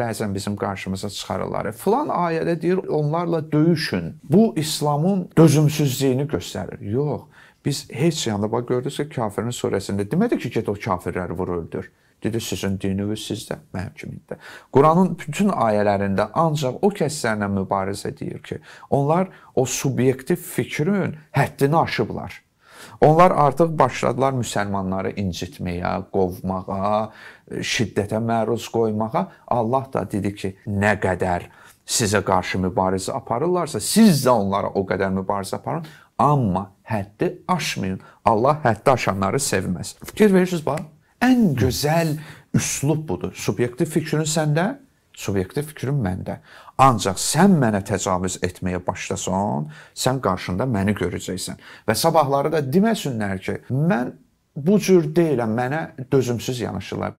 bəzən bizim qarşımıza çıxarırlar. E, filan ayədə deyir, onlarla döyüşün. Bu İslamın dözümsüzlüyünü göstərir. Yox, biz heç yanda bax gördünüz ki, kafirin surəsində demədi ki, get o kafirləri vur öldür. Dedi sizin dininiz sizdə, mənim kimimdə. Quranın bütün ayələrində ancaq o kəslərlə mübarizə deyir ki, onlar o subyektiv fikrin həddini aşıblar. Onlar artıq başladılar müsəlmanları incitməyə, qovmağa, şiddətə məruz qoymağa. Allah da dedi ki, nə qədər sizə qarşı mübarizə aparırlarsa, siz də onlara o qədər mübarizə aparın, amma həddi aşmayın. Allah həddi aşanları sevməz. Fikir verirsiniz bax. Ən gözəl üslub budur. Subyektiv fikrin səndə Subyektiv fikrim məndə. Ancaq sən mənə təcavüz etməyə başlasan, sən qarşında məni görəcəksən. Və sabahları da deməsinlər ki, mən bu cür deyiləm, mənə dözümsüz yanaşırlar.